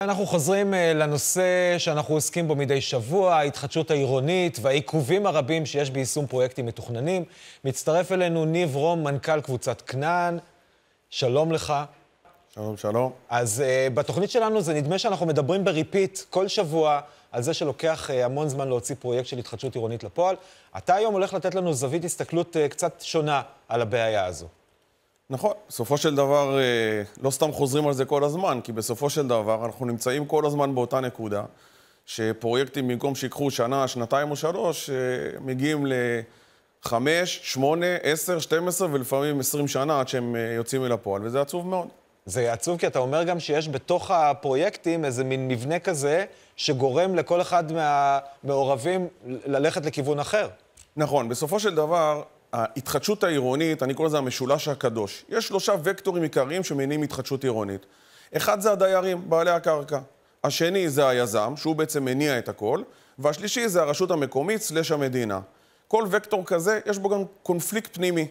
אנחנו חוזרים אה, לנושא שאנחנו עוסקים בו מדי שבוע, ההתחדשות העירונית והעיכובים הרבים שיש ביישום פרויקטים מתוכננים. מצטרף אלינו ניב רום, מנכ"ל קבוצת כנען. שלום לך. שלום, שלום. אז uh, בתוכנית שלנו זה נדמה שאנחנו מדברים בריפיט כל שבוע על זה שלוקח uh, המון זמן להוציא פרויקט של התחדשות עירונית לפועל. אתה היום הולך לתת לנו זווית הסתכלות uh, קצת שונה על הבעיה הזו. נכון, בסופו של דבר, אה, לא סתם חוזרים על זה כל הזמן, כי בסופו של דבר אנחנו נמצאים כל הזמן באותה נקודה, שפרויקטים במקום שיקחו שנה, שנתיים או שלוש, אה, מגיעים לחמש, שמונה, עשר, שתים עשרה ולפעמים עשרים שנה עד שהם אה, יוצאים אל הפועל, וזה עצוב מאוד. זה עצוב כי אתה אומר גם שיש בתוך הפרויקטים איזה מין מבנה כזה שגורם לכל אחד מהמעורבים ללכת לכיוון אחר. נכון, בסופו של דבר, ההתחדשות העירונית, אני קורא לזה המשולש הקדוש. יש שלושה וקטורים עיקריים שמניעים התחדשות עירונית. אחד זה הדיירים, בעלי הקרקע. השני זה היזם, שהוא בעצם מניע את הכל. והשלישי זה הרשות המקומית סלש המדינה. כל וקטור כזה, יש בו גם קונפליקט פנימי.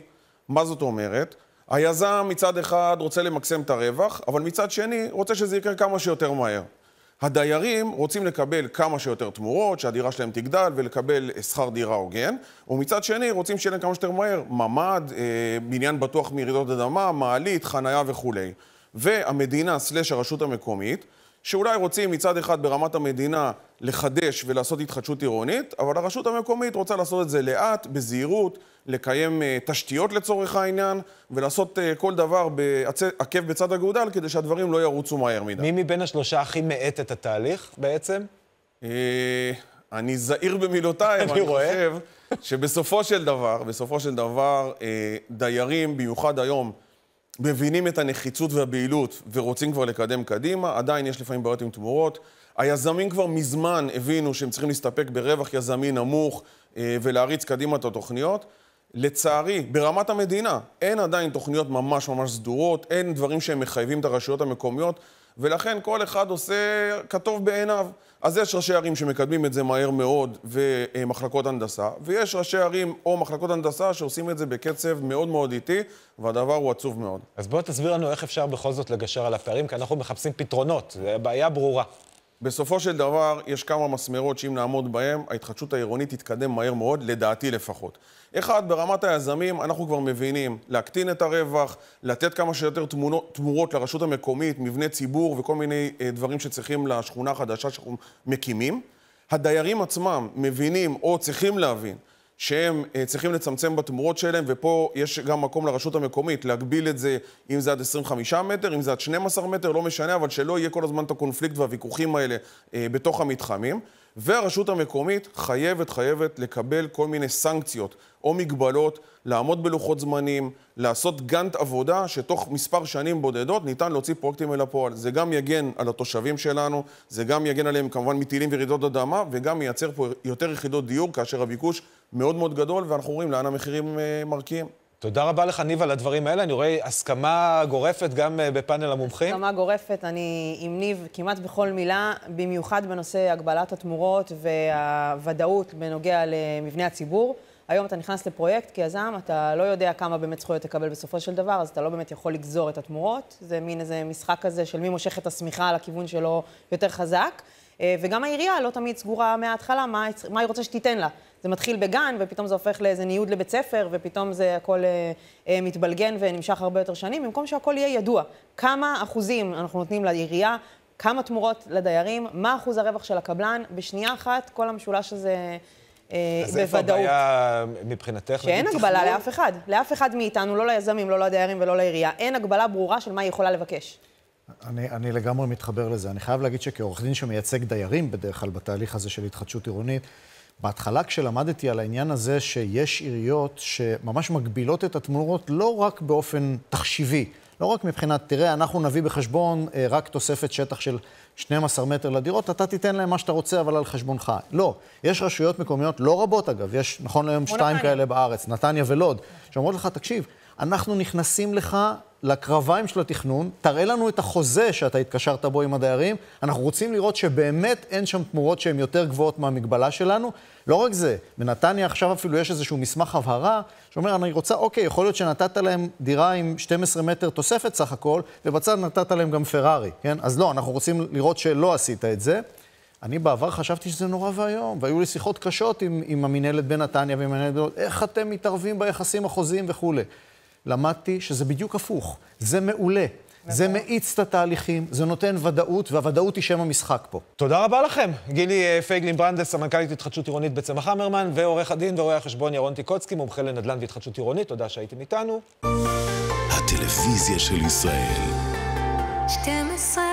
מה זאת אומרת? היזם מצד אחד רוצה למקסם את הרווח, אבל מצד שני רוצה שזה יקרה כמה שיותר מהר. הדיירים רוצים לקבל כמה שיותר תמורות, שהדירה שלהם תגדל ולקבל אה, שכר דירה הוגן, ומצד שני רוצים שיהיה להם כמה שיותר מהר, ממ"ד, אה, בניין בטוח מרעידות אדמה, מעלית, חניה וכולי. והמדינה, סלש הרשות המקומית, שאולי רוצים מצד אחד ברמת המדינה לחדש ולעשות התחדשות עירונית, אבל הרשות המקומית רוצה לעשות את זה לאט, בזהירות, לקיים uh, תשתיות לצורך העניין, ולעשות uh, כל דבר עקב בצד הגאודל כדי שהדברים לא ירוצו מהר מדי. מי מבין השלושה הכי מאט את התהליך בעצם? Uh, אני זהיר במילותיי, אני, אני חושב שבסופו של דבר, בסופו של דבר, uh, דיירים, במיוחד היום, מבינים את הנחיצות והבהילות ורוצים כבר לקדם קדימה, עדיין יש לפעמים בעיות עם תמורות. היזמים כבר מזמן הבינו שהם צריכים להסתפק ברווח יזמי נמוך אה, ולהריץ קדימה את התוכניות. לצערי, ברמת המדינה אין עדיין תוכניות ממש ממש סדורות, אין דברים שהם מחייבים את הרשויות המקומיות ולכן כל אחד עושה כטוב בעיניו. אז יש ראשי ערים שמקדמים את זה מהר מאוד ומחלקות הנדסה, ויש ראשי ערים או מחלקות הנדסה שעושים את זה בקצב מאוד מאוד איטי, והדבר הוא עצוב מאוד. אז בוא תסביר לנו איך אפשר בכל זאת לגשר על הפערים, כי אנחנו מחפשים פתרונות, זו בעיה ברורה. בסופו של דבר, יש כמה מסמרות שאם נעמוד בהן, ההתחדשות העירונית תתקדם מהר מאוד, לדעתי לפחות. אחד, ברמת היזמים, אנחנו כבר מבינים להקטין את הרווח, לתת כמה שיותר תמונות, תמורות לרשות המקומית, מבני ציבור וכל מיני אה, דברים שצריכים לשכונה החדשה שאנחנו מקימים. הדיירים עצמם מבינים, או צריכים להבין, שהם אה, צריכים לצמצם בתמורות שלהם, ופה יש גם מקום לרשות המקומית להגביל את זה, אם זה עד 25 מטר, אם זה עד 12 מטר, לא משנה, אבל שלא יהיה כל הזמן את הקונפליקט והוויכוחים האלה אה, בתוך המתחמים. והרשות המקומית חייבת, חייבת לקבל כל מיני סנקציות או מגבלות, לעמוד בלוחות זמנים, לעשות גאנט עבודה שתוך מספר שנים בודדות ניתן להוציא פרויקטים אל הפועל. זה גם יגן על התושבים שלנו, זה גם יגן עליהם כמובן מטילים ורעידות אדמה, וגם מייצר פה יותר יחידות דיור כאשר הביקוש מאוד מאוד גדול, ואנחנו רואים לאן המחירים אה, מרקיעים. תודה רבה לך, ניב, על הדברים האלה. אני רואה הסכמה גורפת גם אה, בפאנל המומחים. הסכמה גורפת, אני עם ניב כמעט בכל מילה, במיוחד בנושא הגבלת התמורות והוודאות בנוגע למבנה הציבור. היום אתה נכנס לפרויקט כיזם, אתה לא יודע כמה באמת זכויות תקבל בסופו של דבר, אז אתה לא באמת יכול לגזור את התמורות. זה מין איזה משחק כזה של מי מושך את השמיכה לכיוון שלו יותר חזק. אה, וגם העירייה לא תמיד סגורה מההתחלה מה, מה היא רוצה שתיתן לה. זה מתחיל בגן, ופתאום זה הופך לאיזה ניוד לבית ספר, ופתאום זה הכל אה, אה, מתבלגן ונמשך הרבה יותר שנים, במקום שהכל יהיה ידוע. כמה אחוזים אנחנו נותנים לעירייה, כמה תמורות לדיירים, מה אחוז הרווח של הקבלן, בשנייה אחת כל המשולש הזה... אה, אז איפה הבעיה מבחינתך? שאין הגבלה לאף אחד. לאף אחד מאיתנו, לא ליזמים, לא לדיירים ולא לעירייה. אין הגבלה ברורה של מה היא יכולה לבקש. אני, אני לגמרי מתחבר לזה. אני חייב להגיד שכעורך דין שמייצג דיירים בדרך כלל בתהליך הזה של התחדשות עירונית, בהתחלה כשלמדתי על העניין הזה שיש עיריות שממש מגבילות את התמורות לא רק באופן תחשיבי, לא רק מבחינת, תראה, אנחנו נביא בחשבון אה, רק תוספת שטח של 12 מטר לדירות, אתה תיתן להם מה שאתה רוצה, אבל על חשבונך. לא, יש רשויות מקומיות, לא רבות אגב, יש נכון להיום שתיים כאלה בארץ, נתניה ולוד, שאומרות לך, תקשיב, אנחנו נכנסים לך לקרביים של התכנון, תראה לנו את החוזה שאתה התקשרת בו עם הדיירים, אנחנו רוצים לראות שבאמת אין שם תמורות שהן יותר גבוהות מהמגבלה שלנו. לא רק זה, בנתניה עכשיו אפילו יש איזשהו מסמך הבהרה, שאומר, אני רוצה, אוקיי, יכול להיות שנתת להם דירה עם 12 מטר תוספת סך הכל, ובצד נתת להם גם פרארי, כן? אז לא, אנחנו רוצים לראות שלא עשית את זה. אני בעבר חשבתי שזה נורא ואיום, והיו לי שיחות קשות עם, עם המינהלת בנתניה ועם המינהלת איך אתם מתערבים ביחסים החוזיים וכולי. למדתי שזה בדיוק הפוך. זה מעולה. זה מאיץ את התהליכים, זה נותן ודאות, והוודאות היא שם המשחק פה. תודה רבה לכם. גילי אה, פייגלין ברנדס, סמנכ"לית התחדשות עירונית בצמח המרמן, ועורך הדין ורואה החשבון ירון טיקוצקי, מומחה לנדל"ן והתחדשות עירונית, תודה שהייתם איתנו. הטלוויזיה של ישראל. 12